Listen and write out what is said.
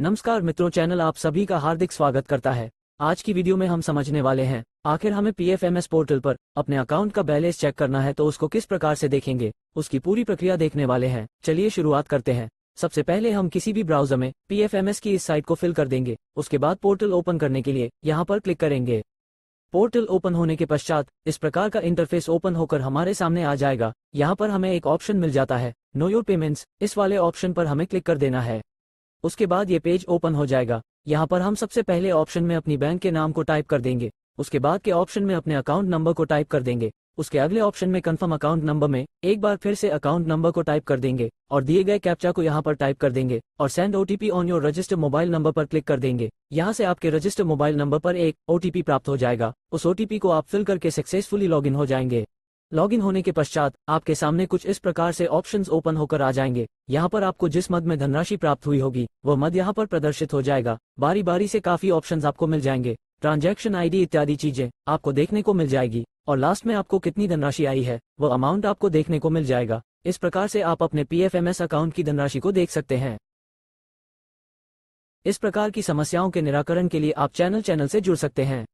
नमस्कार मित्रों चैनल आप सभी का हार्दिक स्वागत करता है आज की वीडियो में हम समझने वाले हैं आखिर हमें पीएफएमएस पोर्टल पर अपने अकाउंट का बैलेंस चेक करना है तो उसको किस प्रकार से देखेंगे उसकी पूरी प्रक्रिया देखने वाले हैं चलिए शुरुआत करते हैं सबसे पहले हम किसी भी ब्राउजर में पीएफएमएस की इस साइट को फिल कर देंगे उसके बाद पोर्टल ओपन करने के लिए यहाँ पर क्लिक करेंगे पोर्टल ओपन होने के पश्चात इस प्रकार का इंटरफेस ओपन होकर हमारे सामने आ जाएगा यहाँ पर हमें एक ऑप्शन मिल जाता है नो योर पेमेंट्स इस वाले ऑप्शन पर हमें क्लिक कर देना है उसके बाद ये पेज ओपन हो जाएगा यहाँ पर हम सबसे पहले ऑप्शन में अपनी बैंक के नाम को टाइप कर देंगे उसके बाद के ऑप्शन में अपने अकाउंट नंबर को टाइप कर देंगे उसके अगले ऑप्शन में कंफर्म अकाउंट नंबर में एक बार फिर से अकाउंट नंबर को टाइप कर देंगे और दिए गए कैप्चा को यहाँ पर टाइप कर देंगे और send OTP on your register mobile number पर क्लिक कर देंगे यहाँ से आपके रजिस्टर मोबाइल नंबर पर एक ओटीपी प्राप्त हो जाएगा उस ओटीपी को आप फिल करके सक्सेसफुली लॉग हो जाएंगे लॉगिन होने के पश्चात आपके सामने कुछ इस प्रकार से ऑप्शंस ओपन होकर आ जाएंगे यहाँ पर आपको जिस मद में धनराशि प्राप्त हुई होगी वह मद यहाँ पर प्रदर्शित हो जाएगा बारी बारी से काफी ऑप्शन आपको मिल जाएंगे ट्रांजैक्शन आईडी इत्यादि चीजें आपको देखने को मिल जाएगी और लास्ट में आपको कितनी धनराशि आई है वो अमाउंट आपको देखने को मिल जाएगा इस प्रकार से आप अपने पी अकाउंट की धनराशि को देख सकते हैं इस प्रकार की समस्याओं के निराकरण के लिए आप चैनल चैनल से जुड़ सकते हैं